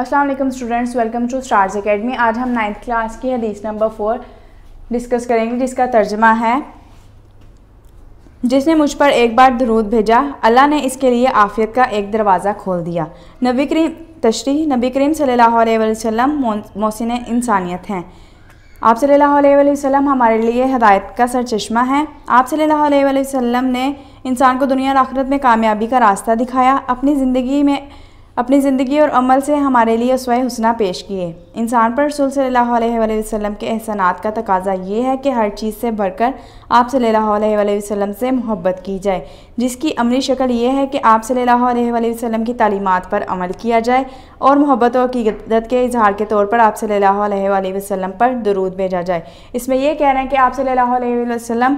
Aslam students welcome to stars academy आज हम ninth class की हदीस नंबर फोर डिस्कस करेंगे जिसका तर्जमा है जिसने मुझ पर एक बार दरूद भेजा अल्लाह ने इसके लिए आफियत का एक दरवाज़ा खोल दिया नबी करीम तशरी नबी करीम सल्लल्लाहु अलैहि वसल्लम मोहसिन इंसानियत हैं आप सल्लल्लाहु अलैहि वसल्लम हमारे लिए हदायत का सर चश्मा है आप सल्लल्लाहु अलैहि वसल्लम ने इंसान को दुनिया और आखिरत में कामयाबी का रास्ता दिखाया अपनी ज़िंदगी में अपनी ज़िंदगी और अमल से हमारे लिए उसवाए हुसना पेश किए इंसान पर रसूल सल्ला अलैहि के एहसानात का तकाजा ये है कि हर चीज़ से बढ़कर आप सल्लल्लाहु वसल्लम से मोहब्बत की जाए जिसकी अमली शक्ल ये है कि आप वसल्लम की तलीमत पर अमल किया जाए और मोहब्बत और कीदत के इजहार के तौर पर आप वसल्लम पर दरूद भेजा जाए इसमें यह कह रहे हैं कि आप सल्ला अलैहि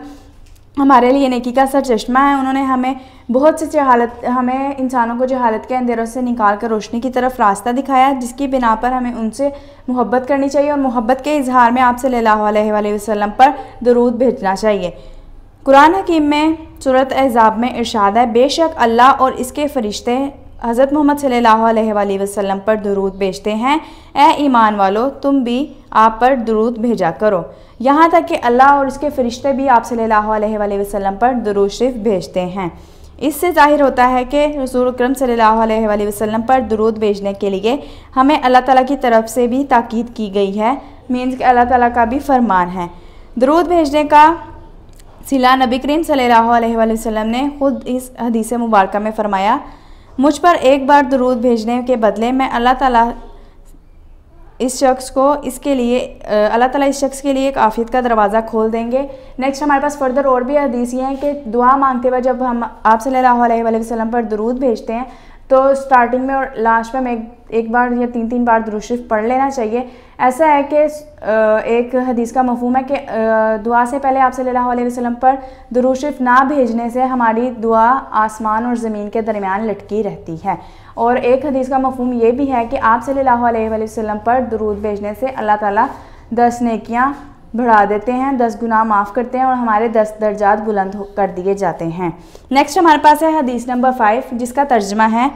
हमारे लिए नेकी का सर चश्मा है उन्होंने हमें बहुत से जहालत हमें इंसानों को जहालत के अंधेरों से निकाल कर रोशनी की तरफ रास्ता दिखाया जिसकी बिना पर हमें उनसे मोहब्बत करनी चाहिए और मोहब्बत के इजहार में आप सल्लल्लाहु अलैहि वसल्लम पर दरूद भेजना चाहिए कुरान हकीम में सूरत एजाब में इरशाद है बेशक अल्लाह और इसके फरिश्ते हज़रत मोहम्मद सल्ला वसल्लम पर दरूद भेजते हैं ए ईमान वालो तुम भी आप पर दरूद भेजा करो यहाँ तक कि अल्लाह और उसके फ़रिश्ते भी आप सल्ला अलैहि पर दरूद शरीफ भेजते हैं इससे ज़ाहिर होता है कि रसूल अक्रम सल्ला अलैहि पर दरूद भेजने के लिए हमें अल्लाह ताली की तरफ से भी ताक़ीद की गई है मीनस कि अल्लाह ताली का भी फरमान है दरूद भेजने का सिला नबी करीम सल्ला वसम ने ख़ुद इस हदीस मुबारक में फ़रमाया मुझ पर एक बार दरूद भेजने के बदले मैं अल्लाह ताला इस शख्स को इसके लिए अल्लाह ताला इस शख्स के लिए एक आफियत का दरवाज़ा खोल देंगे नेक्स्ट हमारे पास फर्दर और भी हदीस ये हैं कि दुआ मांगते हुए जब हम आप सल्लल्लाहु अलैहि वसल्लम पर दरूद भेजते हैं तो स्टार्टिंग में और लास्ट में एक एक बार या तीन तीन बार दुरुशरीफ पढ़ लेना चाहिए ऐसा है कि एक हदीस का मफहम है कि दुआ से पहले आप सल्लल्लाहु अलैहि वसल्लम पर दुरुशरीफ ना भेजने से हमारी दुआ आसमान और ज़मीन के दरमियान लटकी रहती है और एक हदीस का मफहम ये भी है कि आप सल्लल्लाहु अलैहि वसल्लम पर दुरूद भेजने से अल्लाह ताला दस नेकियाँ बढ़ा देते हैं दस गुना माफ़ करते हैं और हमारे दस दर्जात बुलंद कर दिए जाते हैं नेक्स्ट हमारे पास है हदीस नंबर फाइव जिसका तर्जमा है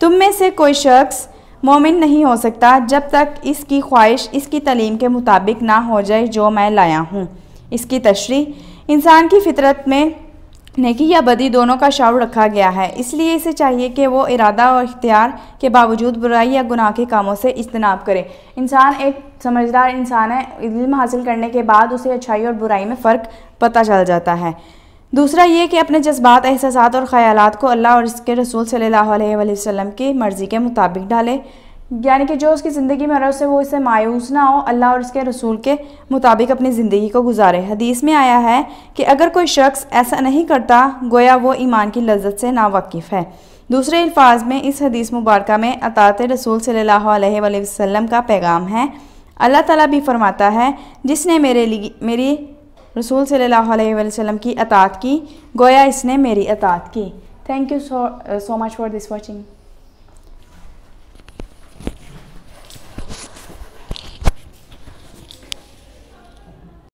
तुम में से कोई शख्स मोमिन नहीं हो सकता जब तक इसकी ख्वाहिश इसकी तलीम के मुताबिक ना हो जाए जो मैं लाया हूँ इसकी तशरी इंसान की फितरत में नेकी या बदी दोनों का शाउर रखा गया है इसलिए इसे चाहिए कि वो इरादा और इख्तियार के बावजूद बुराई या गुनाह के कामों से इजतनाब करे इंसान एक समझदार इंसान है इल्म हासिल करने के बाद उसे अच्छाई और बुराई में फ़र्क पता चल जाता है दूसरा ये कि अपने जज्बात एहसास और ख़्याल को अल्लाह और इसके रसूल सल्लल्लाहु अलैहि वसल्लम की मर्ज़ी के मुताबिक डालें यानी कि जो उसकी ज़िंदगी में रस है वो इसे मायूस ना हो अल्लाह और उसके रसूल के मुताबिक अपनी ज़िंदगी को गुजारे हदीस में आया है कि अगर कोई शख्स ऐसा नहीं करता गोया वो ईमान की लज्जत से नावाकिफ़ है दूसरे अल्फाज में इस हदीस मुबारक में अतात रसूल सल्ला वसम का पैगाम है अल्लाह तला भी फरमाता है जिसने मेरे लिए मेरी रसूल सल्लल्लाहु अलैहि की अतात की गोया इसने मेरी अतात की thank you so so much for this watching